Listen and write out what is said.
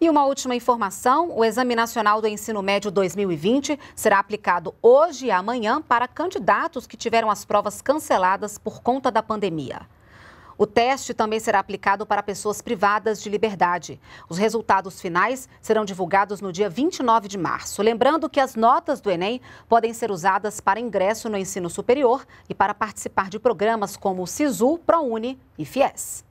E uma última informação: o Exame Nacional do Ensino Médio 2020 será aplicado hoje e amanhã para candidatos que tiveram as provas canceladas por conta da pandemia. O teste também será aplicado para pessoas privadas de liberdade. Os resultados finais serão divulgados no dia 29 de março. Lembrando que as notas do Enem podem ser usadas para ingresso no ensino superior e para participar de programas como o SISU, ProUni e FIES.